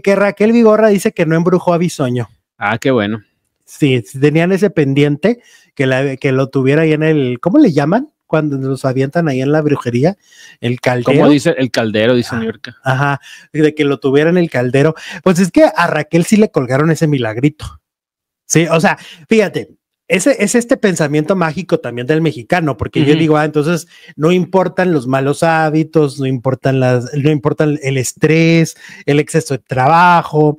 que Raquel Vigorra dice que no embrujó a Bisoño. Ah, qué bueno. Sí, tenían ese pendiente que, la, que lo tuviera ahí en el, ¿cómo le llaman? Cuando nos avientan ahí en la brujería, el caldero. ¿Cómo dice el caldero, dice ah, Ajá, de que lo tuviera en el caldero. Pues es que a Raquel sí le colgaron ese milagrito. Sí, o sea, fíjate, ese es este pensamiento mágico también del mexicano, porque yo digo, ah, entonces no importan los malos hábitos, no importan las, no importan el estrés, el exceso de trabajo,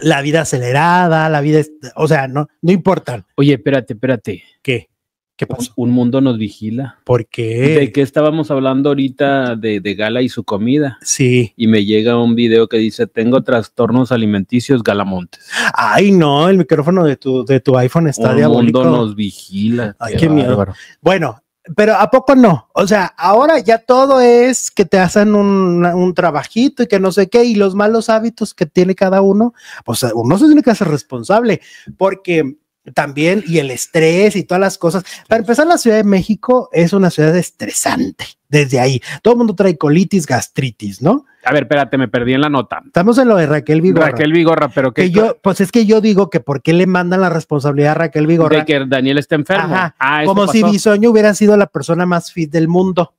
la vida acelerada, la vida, o sea, no, no importan. Oye, espérate, espérate. ¿Qué? ¿Qué pasa? Un, mundo nos vigila. ¿Por qué? De que estábamos hablando ahorita de, de, Gala y su comida. Sí. Y me llega un video que dice, tengo trastornos alimenticios, Galamontes. Ay, no, el micrófono de tu, de tu iPhone está un mundo nos vigila. Ay, qué, miedo. Bueno, pero ¿a poco no? O sea, ahora ya todo es que te hacen un, un, trabajito y que no sé qué, y los malos hábitos que tiene cada uno, pues uno se tiene que hacer responsable, porque también y el estrés y todas las cosas. Para empezar, la Ciudad de México es una ciudad estresante desde ahí. Todo el mundo trae colitis, gastritis, ¿no? A ver, espérate, me perdí en la nota. Estamos en lo de Raquel Vigorra. Raquel Vigorra, pero que, yo, pues es que yo digo que por qué le mandan la responsabilidad a Raquel Vigorra. De que Daniel está enfermo. Ah, como si Bisoño hubiera sido la persona más fit del mundo.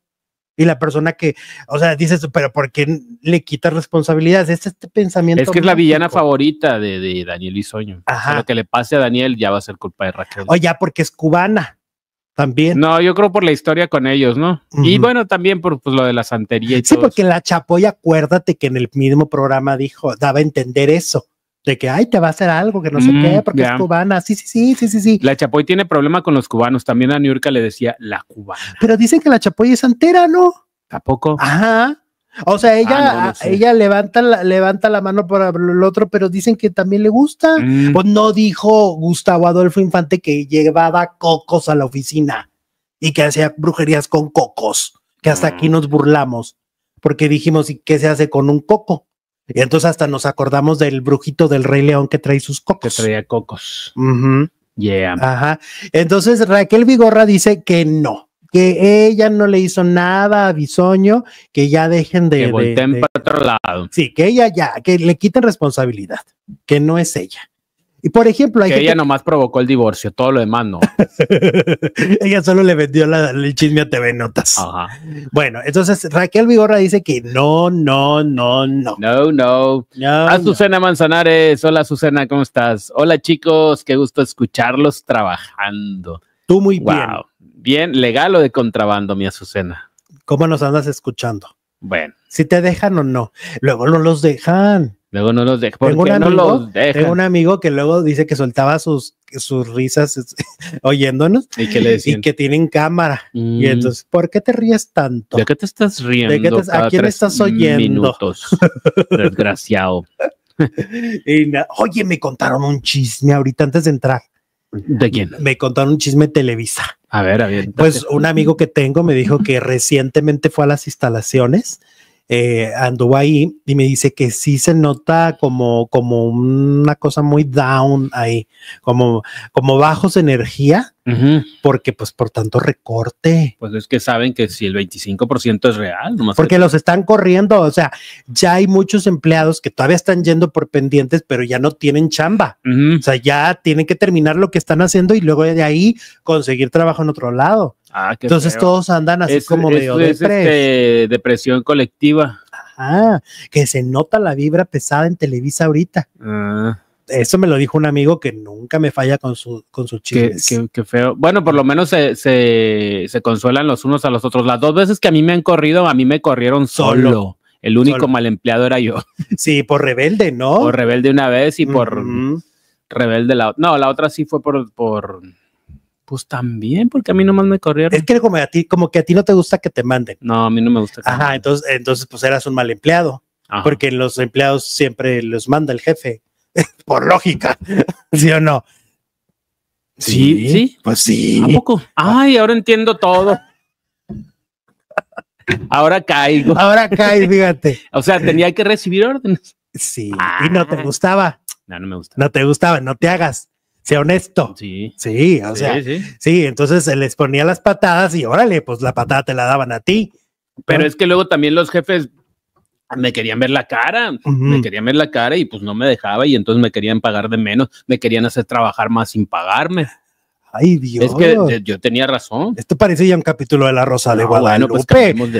Y la persona que, o sea, dices, pero ¿por qué le quitas responsabilidades? Es este, este pensamiento. Es que es la villana favorita de, de Daniel y Ajá. lo que le pase a Daniel ya va a ser culpa de Raquel. O ya porque es cubana también. No, yo creo por la historia con ellos, ¿no? Y bueno, también por pues, lo de la santería. Y sí, porque la Chapoy, acuérdate que en el mismo programa dijo, daba a entender eso de que, ay, te va a hacer algo, que no sé qué, mm, porque es cubana. Sí, sí, sí, sí, sí, sí. La Chapoy tiene problema con los cubanos. También a New York le decía la cubana. Pero dicen que la Chapoy es entera, ¿no? Tampoco. Ajá. O sea, ella, ah, ella levanta, la, levanta la mano para el otro, pero dicen que también le gusta. Mm. Pues no dijo Gustavo Adolfo Infante que llevaba cocos a la oficina y que hacía brujerías con cocos, que hasta aquí mm. nos burlamos, porque dijimos, ¿y qué se hace con un coco? Y entonces hasta nos acordamos del brujito del Rey León que trae sus cocos. Que traía cocos. Yeah. Ajá. Entonces Raquel Vigorra dice que no, que ella no le hizo nada a Bisoño, que ya dejen de. Que volteen para otro lado. Sí, que ella ya, que le quiten responsabilidad, que no es ella. Y por ejemplo, ella nomás provocó el divorcio, todo lo demás no. ella solo le vendió la, el chisme a TV Notas. Ajá. Bueno, entonces Raquel Vigorra dice que no, no, no, no. No, no. no Azucena Manzanares, hola Azucena, ¿cómo estás? Hola chicos, qué gusto escucharlos trabajando. Tú muy bien. Bien, legal o de contrabando, mi Azucena. ¿Cómo nos andas escuchando? Bueno. Si te dejan o no. Luego no los dejan. Luego no los dejo Tengo un, amigo, que luego dice que soltaba sus, sus risas oyéndonos y que, le que tienen cámara. Y mm. entonces, ¿por qué te ríes tanto? ¿De qué te estás riendo? ¿A quién estás oyendo? Desgraciado. y oye, me contaron un chisme ahorita antes de entrar. ¿De quién? Me contaron un chisme Televisa. A ver, a ver. Pues un amigo que tengo me dijo que recientemente fue a las instalaciones eh, anduvo ahí y me dice que sí se nota como, como una cosa muy down ahí, como, como bajos de energía, porque pues por tanto recorte. Pues es que saben que si el 25% es real, nomás porque los están corriendo, o sea, ya hay muchos empleados que todavía están yendo por pendientes, pero ya no tienen chamba, o sea, ya tienen que terminar lo que están haciendo y luego de ahí conseguir trabajo en otro lado. Ah, Entonces todos andan así como medio es, este, depresión colectiva. Ajá, que se nota la vibra pesada en Televisa ahorita. Ajá. Ah eso me lo dijo un amigo que nunca me falla con, su, con sus chiles. Qué, feo. Bueno, por lo menos se, se, consuelan los unos a los otros. Las dos veces que a mí me han corrido, a mí me corrieron solo. El único mal empleado era yo. Sí, por rebelde, ¿no? Por rebelde una vez y por rebelde la otra. No, la otra sí fue por, por. Pues también, porque a mí nomás me corrieron. Es que como a ti, como que a ti no te gusta que te manden. No, a mí no me gusta. Ajá, entonces, entonces pues eras un mal empleado. Porque los empleados siempre los manda el jefe. por lógica, ¿sí o no? Sí, sí. Pues sí. ¿A poco? Ay, ahora entiendo todo. Ahora caigo. Ahora caigo, fíjate. o sea, tenía que recibir órdenes. Sí, ah. y no te gustaba. No, no me gustaba. No te gustaba, no te hagas. Sea honesto. Sí. Sí, o sea. Sí. sí, entonces se les ponía las patadas y órale, pues la patada te la daban a ti. Pero es que luego también los jefes me querían ver la cara, me querían ver la cara y pues no me dejaba y entonces me querían pagar de menos, me querían hacer trabajar más sin pagarme. Ay, Dios. Es que yo tenía razón. Esto parece ya un capítulo de La Rosa de Guadalupe. Bueno, pues,